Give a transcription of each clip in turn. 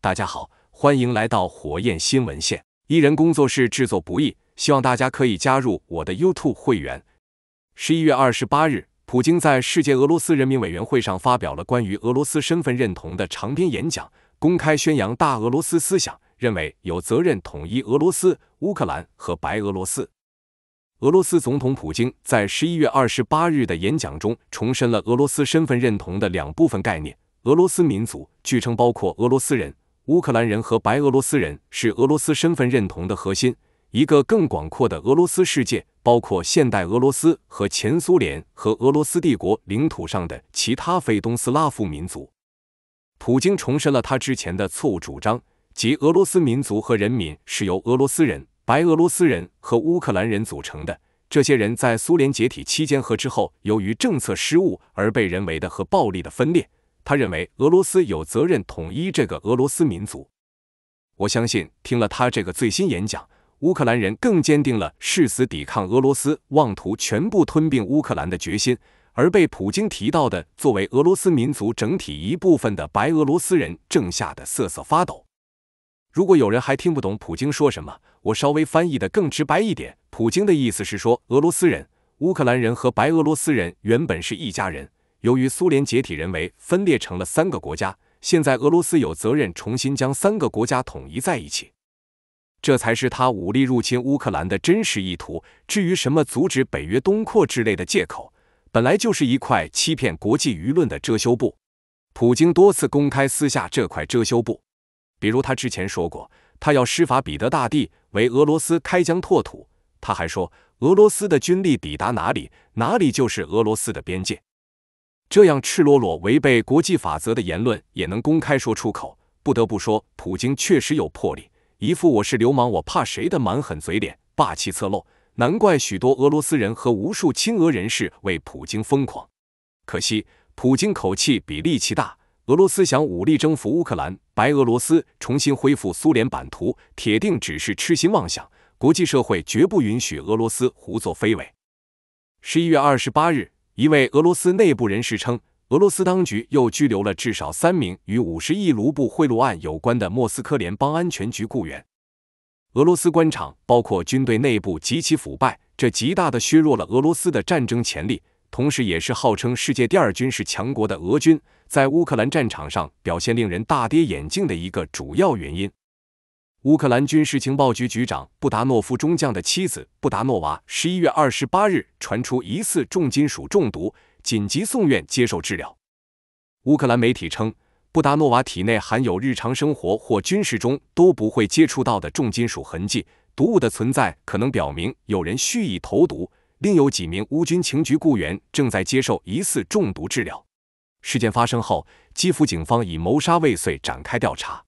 大家好，欢迎来到火焰新闻线。一人工作室制作不易，希望大家可以加入我的 YouTube 会员。十一月二十八日，普京在世界俄罗斯人民委员会上发表了关于俄罗斯身份认同的长篇演讲，公开宣扬大俄罗斯思想，认为有责任统一俄罗斯、乌克兰和白俄罗斯。俄罗斯总统普京在十一月二十八日的演讲中重申了俄罗斯身份认同的两部分概念：俄罗斯民族，据称包括俄罗斯人。乌克兰人和白俄罗斯人是俄罗斯身份认同的核心。一个更广阔的俄罗斯世界，包括现代俄罗斯和前苏联和俄罗斯帝国领土上的其他非东斯拉夫民族。普京重申了他之前的错误主张，即俄罗斯民族和人民是由俄罗斯人、白俄罗斯人和乌克兰人组成的。这些人在苏联解体期间和之后，由于政策失误而被人为的和暴力的分裂。他认为俄罗斯有责任统一这个俄罗斯民族。我相信听了他这个最新演讲，乌克兰人更坚定了誓死抵抗俄罗斯妄图全部吞并乌克兰的决心。而被普京提到的作为俄罗斯民族整体一部分的白俄罗斯人，正吓得瑟瑟发抖。如果有人还听不懂普京说什么，我稍微翻译的更直白一点。普京的意思是说，俄罗斯人、乌克兰人和白俄罗斯人原本是一家人。由于苏联解体人为分裂成了三个国家，现在俄罗斯有责任重新将三个国家统一在一起，这才是他武力入侵乌克兰的真实意图。至于什么阻止北约东扩之类的借口，本来就是一块欺骗国际舆论的遮羞布。普京多次公开撕下这块遮羞布，比如他之前说过，他要施法彼得大帝为俄罗斯开疆拓土。他还说，俄罗斯的军力抵达哪里，哪里就是俄罗斯的边界。这样赤裸裸违背国际法则的言论也能公开说出口，不得不说，普京确实有魄力，一副我是流氓我怕谁的蛮狠嘴脸，霸气侧漏，难怪许多俄罗斯人和无数亲俄人士为普京疯狂。可惜，普京口气比力气大，俄罗斯想武力征服乌克兰、白俄罗斯，重新恢复苏联版图，铁定只是痴心妄想。国际社会绝不允许俄罗斯胡作非为。十一月二十八日。一位俄罗斯内部人士称，俄罗斯当局又拘留了至少三名与五十亿卢布贿赂案有关的莫斯科联邦安全局雇员。俄罗斯官场，包括军队内部极其腐败，这极大的削弱了俄罗斯的战争潜力，同时也是号称世界第二军事强国的俄军在乌克兰战场上表现令人大跌眼镜的一个主要原因。乌克兰军事情报局局长布达诺夫中将的妻子布达诺娃，十一月二十八日传出疑似重金属中毒，紧急送院接受治疗。乌克兰媒体称，布达诺娃体内含有日常生活或军事中都不会接触到的重金属痕迹，毒物的存在可能表明有人蓄意投毒。另有几名乌军情局雇员正在接受疑似中毒治疗。事件发生后，基辅警方以谋杀未遂展开调查。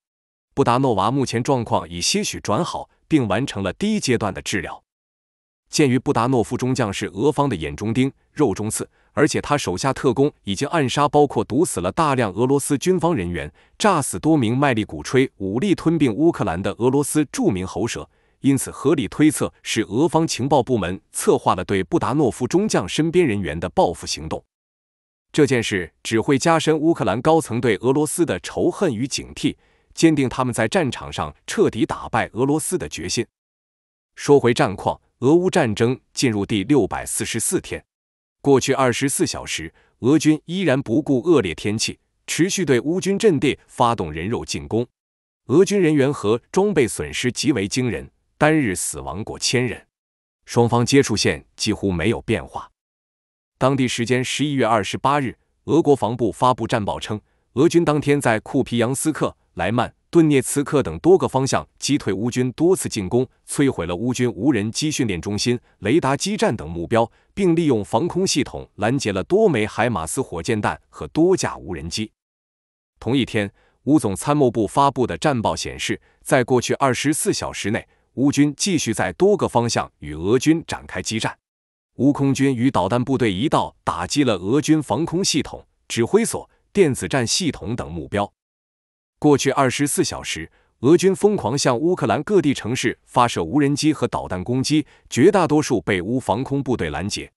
布达诺娃目前状况已些许转好，并完成了第一阶段的治疗。鉴于布达诺夫中将是俄方的眼中钉、肉中刺，而且他手下特工已经暗杀、包括毒死了大量俄罗斯军方人员，炸死多名卖力鼓吹武力吞并乌克兰的俄罗斯著名喉舌，因此合理推测是俄方情报部门策划了对布达诺夫中将身边人员的报复行动。这件事只会加深乌克兰高层对俄罗斯的仇恨与警惕。坚定他们在战场上彻底打败俄罗斯的决心。说回战况，俄乌战争进入第六百四十四天。过去二十四小时，俄军依然不顾恶劣天气，持续对乌军阵地发动人肉进攻。俄军人员和装备损失极为惊人，单日死亡过千人。双方接触线几乎没有变化。当地时间十一月二十八日，俄国防部发布战报称，俄军当天在库皮扬斯克。莱曼、顿涅茨克等多个方向击退乌军多次进攻，摧毁了乌军无人机训练中心、雷达基站等目标，并利用防空系统拦截了多枚海马斯火箭弹和多架无人机。同一天，乌总参谋部发布的战报显示，在过去24小时内，乌军继续在多个方向与俄军展开激战，乌空军与导弹部队一道打击了俄军防空系统、指挥所、电子战系统等目标。过去二十四小时，俄军疯狂向乌克兰各地城市发射无人机和导弹攻击，绝大多数被乌防空部队拦截。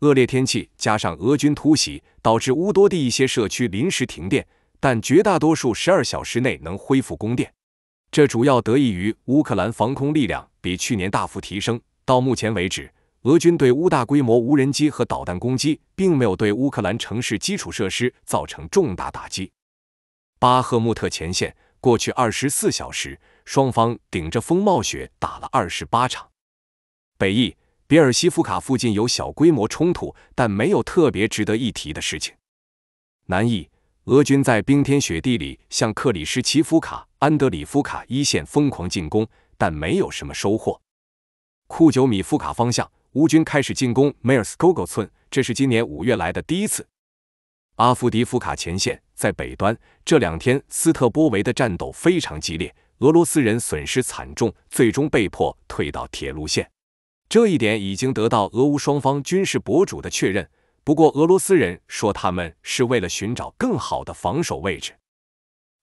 恶劣天气加上俄军突袭，导致乌多地一些社区临时停电，但绝大多数十二小时内能恢复供电。这主要得益于乌克兰防空力量比去年大幅提升。到目前为止，俄军对乌大规模无人机和导弹攻击，并没有对乌克兰城市基础设施造成重大打击。巴赫穆特前线过去二十四小时，双方顶着风冒雪打了二十八场。北翼比尔西夫卡附近有小规模冲突，但没有特别值得一提的事情。南翼俄军在冰天雪地里向克里什奇夫卡、安德里夫卡一线疯狂进攻，但没有什么收获。库久米夫卡方向，乌军开始进攻梅尔斯科戈村，这是今年五月来的第一次。阿夫迪夫卡前线在北端，这两天斯特波维的战斗非常激烈，俄罗斯人损失惨重，最终被迫退到铁路线。这一点已经得到俄乌双方军事博主的确认。不过，俄罗斯人说他们是为了寻找更好的防守位置。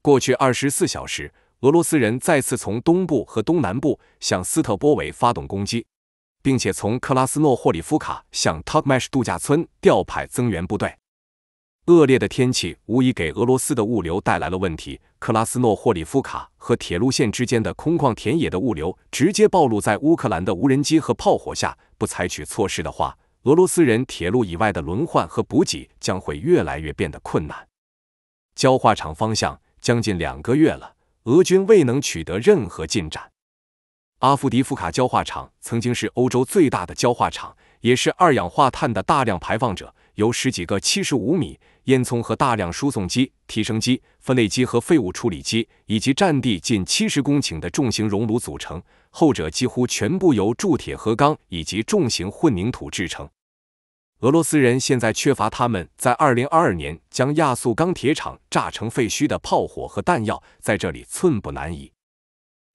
过去二十四小时，俄罗斯人再次从东部和东南部向斯特波维发动攻击，并且从克拉斯诺霍里夫卡向 t o k m e s h 度假村调派增援部队。恶劣的天气无疑给俄罗斯的物流带来了问题。克拉斯诺霍里夫卡和铁路线之间的空旷田野的物流直接暴露在乌克兰的无人机和炮火下。不采取措施的话，俄罗斯人铁路以外的轮换和补给将会越来越变得困难。焦化厂方向将近两个月了，俄军未能取得任何进展。阿夫迪夫卡焦化厂曾经是欧洲最大的焦化厂，也是二氧化碳的大量排放者，由十几个七十五米。烟囱和大量输送机、提升机、分类机和废物处理机，以及占地近七十公顷的重型熔炉组成，后者几乎全部由铸铁和钢以及重型混凝土制成。俄罗斯人现在缺乏他们在二零二二年将亚速钢铁厂炸成废墟的炮火和弹药，在这里寸步难移。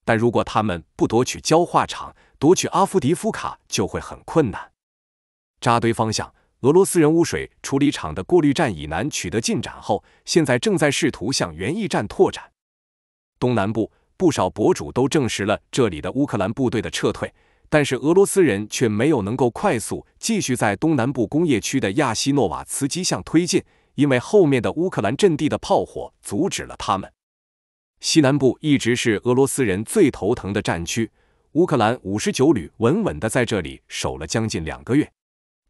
但如果他们不夺取焦化厂，夺取阿夫迪夫卡就会很困难。扎堆方向。俄罗斯人污水处理厂的过滤站以南取得进展后，现在正在试图向园艺站拓展。东南部不少博主都证实了这里的乌克兰部队的撤退，但是俄罗斯人却没有能够快速继续在东南部工业区的亚西诺瓦茨基向推进，因为后面的乌克兰阵地的炮火阻止了他们。西南部一直是俄罗斯人最头疼的战区，乌克兰59旅稳稳地在这里守了将近两个月。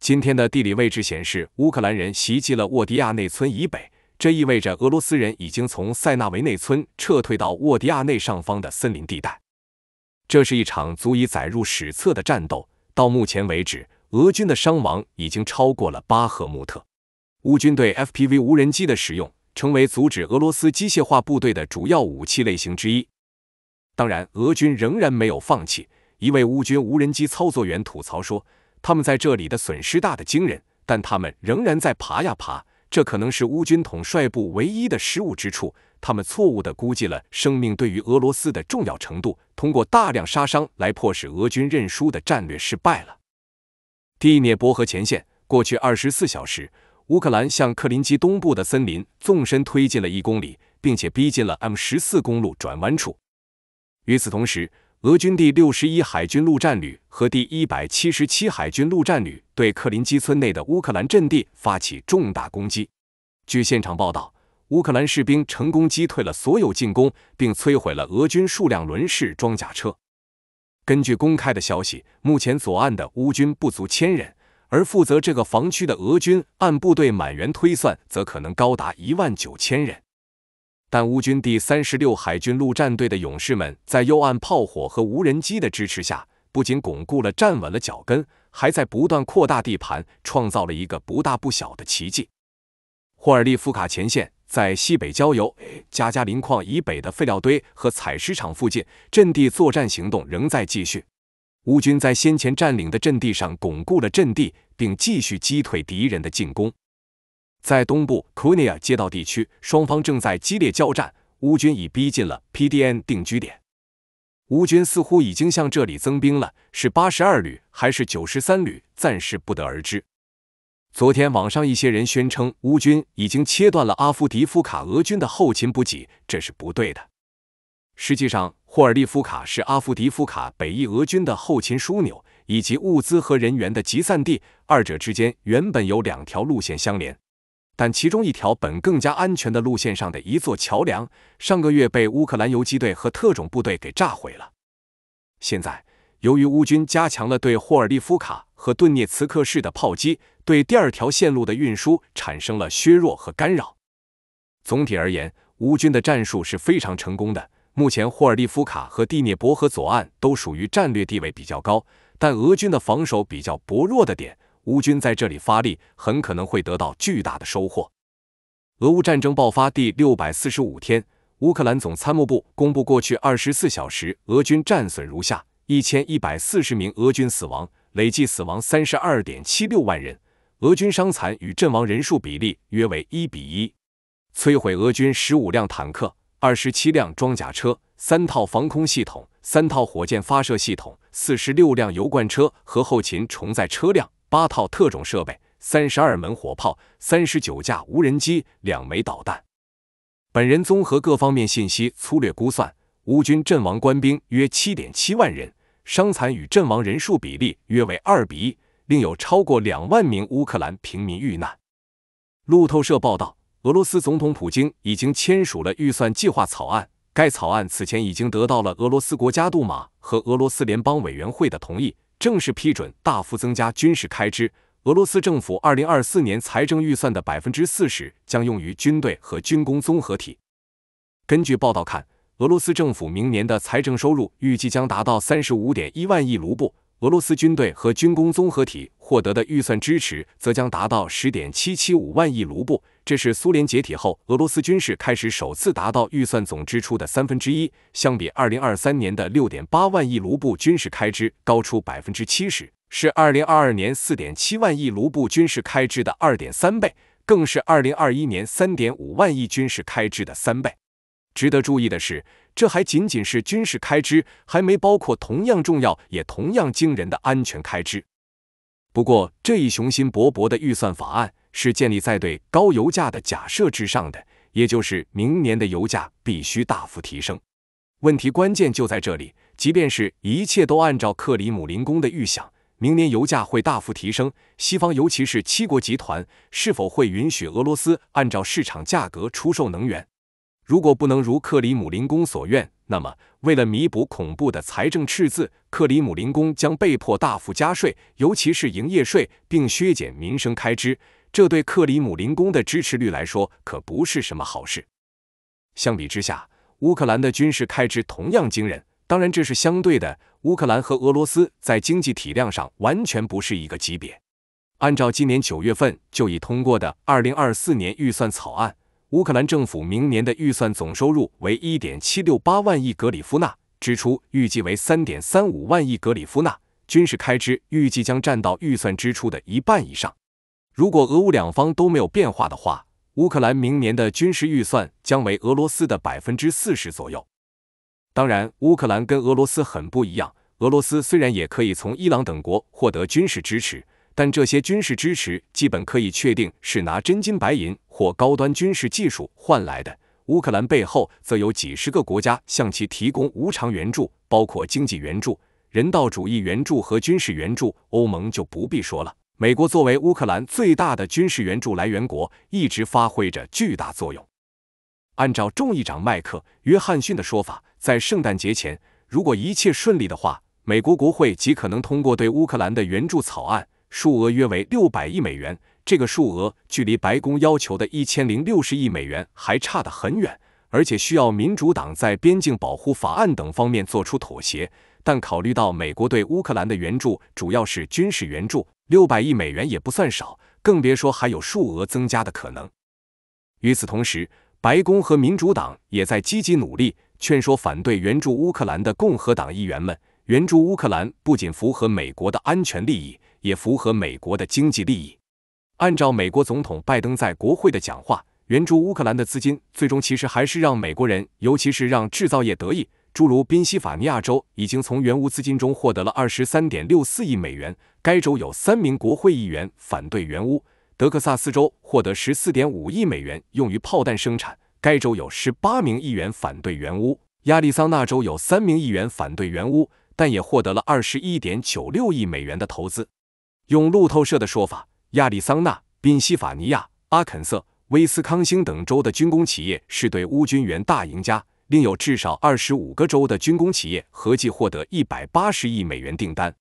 今天的地理位置显示，乌克兰人袭击了沃迪亚内村以北，这意味着俄罗斯人已经从塞纳维内村撤退到沃迪亚内上方的森林地带。这是一场足以载入史册的战斗。到目前为止，俄军的伤亡已经超过了巴赫穆特。乌军对 FPV 无人机的使用，成为阻止俄罗斯机械化部队的主要武器类型之一。当然，俄军仍然没有放弃。一位乌军无人机操作员吐槽说。他们在这里的损失大的惊人，但他们仍然在爬呀爬。这可能是乌军统帅部唯一的失误之处，他们错误的估计了生命对于俄罗斯的重要程度，通过大量杀伤来迫使俄军认输的战略失败了。第聂伯河前线，过去二十四小时，乌克兰向克林基东部的森林纵深推进了一公里，并且逼近了 M 十四公路转弯处。与此同时，俄军第六十一海军陆战旅和第一百七十七海军陆战旅对克林基村内的乌克兰阵地发起重大攻击。据现场报道，乌克兰士兵成功击退了所有进攻，并摧毁了俄军数量轮式装甲车。根据公开的消息，目前左岸的乌军不足千人，而负责这个防区的俄军按部队满员推算，则可能高达一万九千人。但乌军第三十六海军陆战队的勇士们，在右岸炮火和无人机的支持下，不仅巩固了站稳了脚跟，还在不断扩大地盘，创造了一个不大不小的奇迹。霍尔利夫卡前线在西北郊游加加林矿以北的废料堆和采石场附近阵地作战行动仍在继续。乌军在先前占领的阵地上巩固了阵地，并继续击退敌人的进攻。在东部 k u n i a 街道地区，双方正在激烈交战。乌军已逼近了 PDM 定居点。乌军似乎已经向这里增兵了，是八十二旅还是九十三旅，暂时不得而知。昨天网上一些人宣称乌军已经切断了阿夫迪夫卡俄军的后勤补给，这是不对的。实际上，霍尔利夫卡是阿夫迪夫卡北翼俄军的后勤枢纽以及物资和人员的集散地，二者之间原本有两条路线相连。但其中一条本更加安全的路线上的一座桥梁，上个月被乌克兰游击队和特种部队给炸毁了。现在，由于乌军加强了对霍尔利夫卡和顿涅茨克市的炮击，对第二条线路的运输产生了削弱和干扰。总体而言，乌军的战术是非常成功的。目前，霍尔利夫卡和第聂伯河左岸都属于战略地位比较高，但俄军的防守比较薄弱的点。乌军在这里发力，很可能会得到巨大的收获。俄乌战争爆发第六百四十五天，乌克兰总参谋部公布过去二十四小时俄军战损如下：一千一百四十名俄军死亡，累计死亡三十二点七六万人。俄军伤残与阵亡人数比例约为一比一。摧毁俄军十五辆坦克、二十七辆装甲车、三套防空系统、三套火箭发射系统、四十六辆油罐车和后勤重载车辆。八套特种设备，三十二门火炮，三十九架无人机，两枚导弹。本人综合各方面信息，粗略估算，乌军阵亡官兵约七点七万人，伤残与阵亡人数比例约为二比一，另有超过两万名乌克兰平民遇难。路透社报道，俄罗斯总统普京已经签署了预算计划草案，该草案此前已经得到了俄罗斯国家杜马和俄罗斯联邦委员会的同意。正式批准大幅增加军事开支。俄罗斯政府二零二四年财政预算的百分之四十将用于军队和军工综合体。根据报道看，俄罗斯政府明年的财政收入预计将达到三十五点一万亿卢布。俄罗斯军队和军工综合体获得的预算支持则将达到十点七七五万亿卢布，这是苏联解体后俄罗斯军事开始首次达到预算总支出的三分之一，相比二零二三年的六点八万亿卢布军事开支高出百分之七十，是二零二二年四点七万亿卢布军事开支的二点三倍，更是二零二一年三点五万亿军事开支的三倍。值得注意的是，这还仅仅是军事开支，还没包括同样重要也同样惊人的安全开支。不过，这一雄心勃勃的预算法案是建立在对高油价的假设之上的，也就是明年的油价必须大幅提升。问题关键就在这里：即便是一切都按照克里姆林宫的预想，明年油价会大幅提升，西方尤其是七国集团是否会允许俄罗斯按照市场价格出售能源？如果不能如克里姆林宫所愿，那么为了弥补恐怖的财政赤字，克里姆林宫将被迫大幅加税，尤其是营业税，并削减民生开支。这对克里姆林宫的支持率来说可不是什么好事。相比之下，乌克兰的军事开支同样惊人。当然，这是相对的。乌克兰和俄罗斯在经济体量上完全不是一个级别。按照今年九月份就已通过的二零二四年预算草案。乌克兰政府明年的预算总收入为1.768万亿格里夫纳，支出预计为3.35万亿格里夫纳，军事开支预计将占到预算支出的一半以上。如果俄乌两方都没有变化的话，乌克兰明年的军事预算将为俄罗斯的百分之四十左右。当然，乌克兰跟俄罗斯很不一样，俄罗斯虽然也可以从伊朗等国获得军事支持。但这些军事支持基本可以确定是拿真金白银或高端军事技术换来的。乌克兰背后则有几十个国家向其提供无偿援助，包括经济援助、人道主义援助和军事援助。欧盟就不必说了。美国作为乌克兰最大的军事援助来源国，一直发挥着巨大作用。按照众议长迈克·约翰逊的说法，在圣诞节前，如果一切顺利的话，美国国会极可能通过对乌克兰的援助草案。数额约为六百亿美元，这个数额距离白宫要求的一千零六十亿美元还差得很远，而且需要民主党在边境保护法案等方面做出妥协。但考虑到美国对乌克兰的援助主要是军事援助，六百亿美元也不算少，更别说还有数额增加的可能。与此同时，白宫和民主党也在积极努力，劝说反对援助乌克兰的共和党议员们，援助乌克兰不仅符合美国的安全利益。也符合美国的经济利益。按照美国总统拜登在国会的讲话，援助乌克兰的资金最终其实还是让美国人，尤其是让制造业得益。诸如宾夕法尼亚州已经从援乌资金中获得了二十三点六四亿美元，该州有三名国会议员反对援乌；德克萨斯州获得十四点五亿美元用于炮弹生产，该州有十八名议员反对援乌；亚利桑那州有三名议员反对援乌，但也获得了二十一点九六亿美元的投资。用路透社的说法，亚利桑那、宾夕法尼亚、阿肯色、威斯康星等州的军工企业是对乌军援大赢家。另有至少二十五个州的军工企业合计获得一百八十亿美元订单。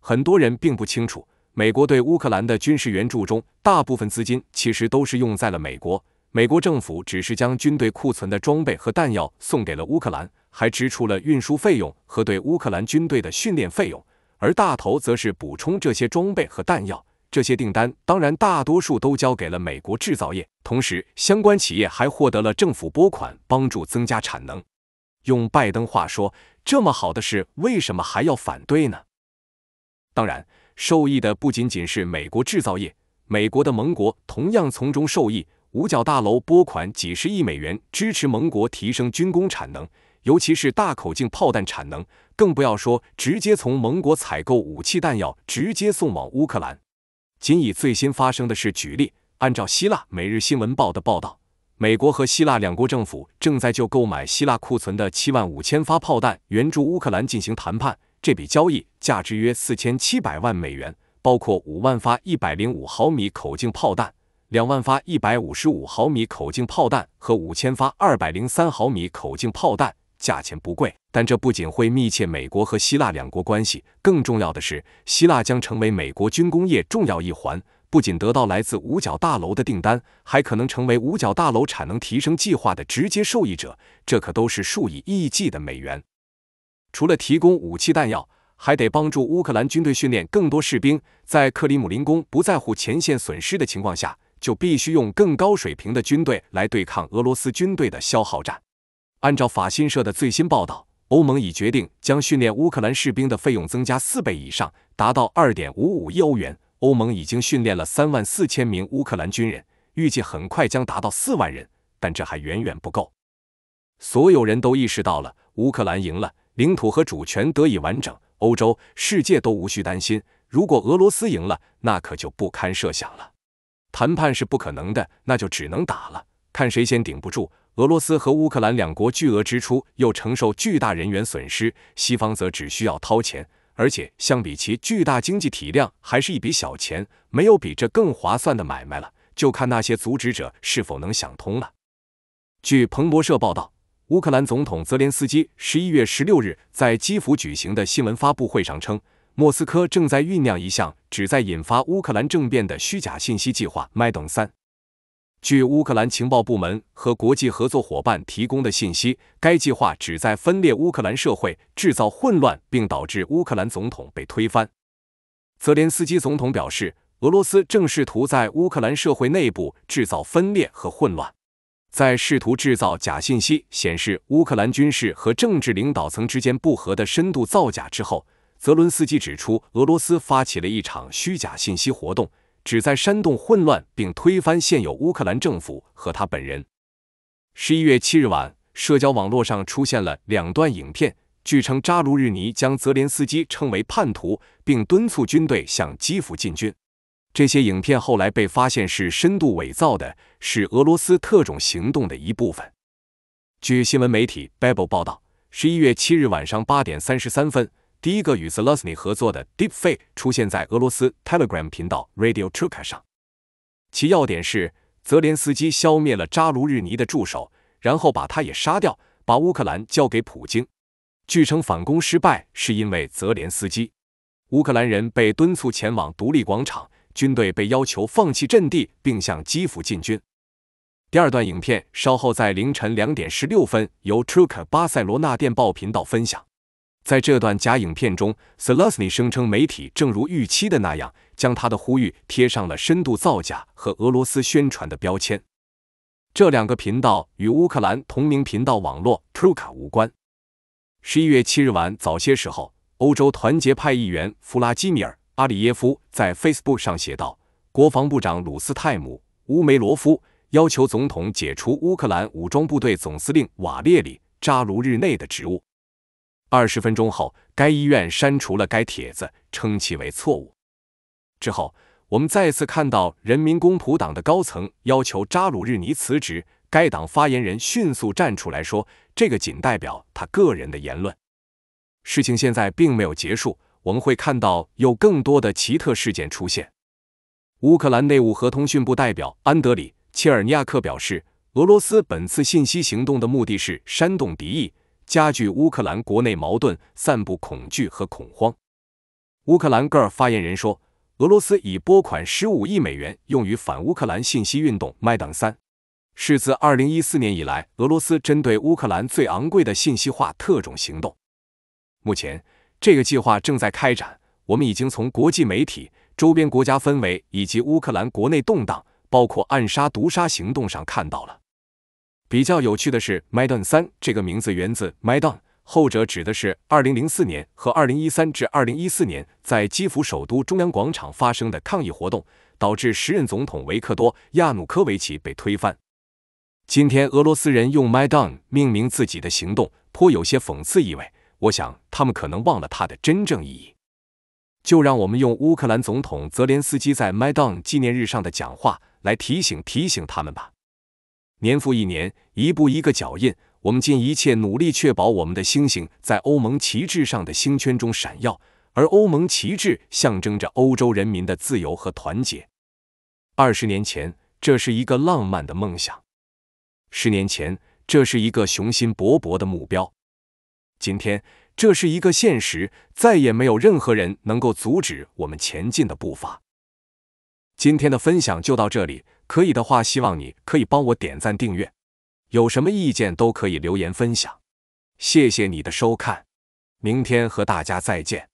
很多人并不清楚，美国对乌克兰的军事援助中，大部分资金其实都是用在了美国。美国政府只是将军队库存的装备和弹药送给了乌克兰，还支出了运输费用和对乌克兰军队的训练费用。而大头则是补充这些装备和弹药，这些订单当然大多数都交给了美国制造业。同时，相关企业还获得了政府拨款，帮助增加产能。用拜登话说：“这么好的事，为什么还要反对呢？”当然，受益的不仅仅是美国制造业，美国的盟国同样从中受益。五角大楼拨款几十亿美元，支持盟国提升军工产能。尤其是大口径炮弹产能，更不要说直接从盟国采购武器弹药直接送往乌克兰。仅以最新发生的事举例，按照希腊《每日新闻报》的报道，美国和希腊两国政府正在就购买希腊库存的七万五千发炮弹援助乌克兰进行谈判。这笔交易价值约四千七百万美元，包括五万发一百零五毫米口径炮弹、两万发一百五十五毫米口径炮弹和五千发二百零三毫米口径炮弹。价钱不贵，但这不仅会密切美国和希腊两国关系，更重要的是，希腊将成为美国军工业重要一环，不仅得到来自五角大楼的订单，还可能成为五角大楼产能提升计划的直接受益者，这可都是数以亿计的美元。除了提供武器弹药，还得帮助乌克兰军队训练更多士兵。在克里姆林宫不在乎前线损失的情况下，就必须用更高水平的军队来对抗俄罗斯军队的消耗战。按照法新社的最新报道，欧盟已决定将训练乌克兰士兵的费用增加四倍以上，达到二点五五亿欧元。欧盟已经训练了三万四千名乌克兰军人，预计很快将达到四万人，但这还远远不够。所有人都意识到了，乌克兰赢了，领土和主权得以完整，欧洲、世界都无需担心。如果俄罗斯赢了，那可就不堪设想了。谈判是不可能的，那就只能打了，看谁先顶不住。俄罗斯和乌克兰两国巨额支出，又承受巨大人员损失，西方则只需要掏钱，而且相比其巨大经济体量，还是一笔小钱，没有比这更划算的买卖了。就看那些阻止者是否能想通了。据彭博社报道，乌克兰总统泽连斯基十一月十六日在基辅举行的新闻发布会上称，莫斯科正在酝酿一项旨在引发乌克兰政变的虚假信息计划 “Mad 三”。据乌克兰情报部门和国际合作伙伴提供的信息，该计划旨在分裂乌克兰社会、制造混乱，并导致乌克兰总统被推翻。泽连斯基总统表示，俄罗斯正试图在乌克兰社会内部制造分裂和混乱。在试图制造假信息，显示乌克兰军事和政治领导层之间不和的深度造假之后，泽伦斯基指出，俄罗斯发起了一场虚假信息活动。旨在煽动混乱并推翻现有乌克兰政府和他本人。十一月七日晚，社交网络上出现了两段影片，据称扎卢日尼将泽连斯基称为叛徒，并敦促军队向基辅进军。这些影片后来被发现是深度伪造的，是俄罗斯特种行动的一部分。据新闻媒体 Babel 报道，十一月七日晚上八点三十三分。第一个与 Zelensky 合作的 Deepfake 出现在俄罗斯 Telegram 频道 Radio Truka 上，其要点是泽连斯基消灭了扎卢日尼的助手，然后把他也杀掉，把乌克兰交给普京。据称反攻失败是因为泽连斯基。乌克兰人被敦促前往独立广场，军队被要求放弃阵地并向基辅进军。第二段影片稍后在凌晨两点十六分由 Truka 巴塞罗那电报频道分享。在这段假影片中 s e l e s n i 声称媒体正如预期的那样，将他的呼吁贴上了深度造假和俄罗斯宣传的标签。这两个频道与乌克兰同名频道网络 Truka 无关。十一月七日晚早些时候，欧洲团结派议员弗拉基米尔·阿里耶夫在 Facebook 上写道：“国防部长鲁斯泰姆·乌梅罗夫要求总统解除乌克兰武装部队总司令瓦列里·扎卢日内的职务。”二十分钟后，该医院删除了该帖子，称其为错误。之后，我们再次看到人民公仆党的高层要求扎鲁日尼辞职，该党发言人迅速站出来说：“这个仅代表他个人的言论。”事情现在并没有结束，我们会看到有更多的奇特事件出现。乌克兰内务和通讯部代表安德里·切尔尼亚克表示：“俄罗斯本次信息行动的目的是煽动敌意。”加剧乌克兰国内矛盾，散布恐惧和恐慌。乌克兰戈尔发言人说，俄罗斯已拨款15亿美元用于反乌克兰信息运动“麦登三”，是自2014年以来俄罗斯针对乌克兰最昂贵的信息化特种行动。目前，这个计划正在开展。我们已经从国际媒体、周边国家氛围以及乌克兰国内动荡，包括暗杀、毒杀行动上看到了。比较有趣的是，m a i d o n 三这个名字源自 m a i d o n 后者指的是2004年和2013至2014年在基辅首都中央广场发生的抗议活动，导致时任总统维克多·亚努科维奇被推翻。今天俄罗斯人用 m a i d o n 命名自己的行动，颇有些讽刺意味。我想他们可能忘了它的真正意义。就让我们用乌克兰总统泽连斯基在 m a i d o n 纪念日上的讲话来提醒提醒他们吧。年复一年，一步一个脚印，我们尽一切努力确保我们的星星在欧盟旗帜上的星圈中闪耀。而欧盟旗帜象征着欧洲人民的自由和团结。二十年前，这是一个浪漫的梦想；十年前，这是一个雄心勃勃的目标；今天，这是一个现实。再也没有任何人能够阻止我们前进的步伐。今天的分享就到这里。可以的话，希望你可以帮我点赞订阅，有什么意见都可以留言分享，谢谢你的收看，明天和大家再见。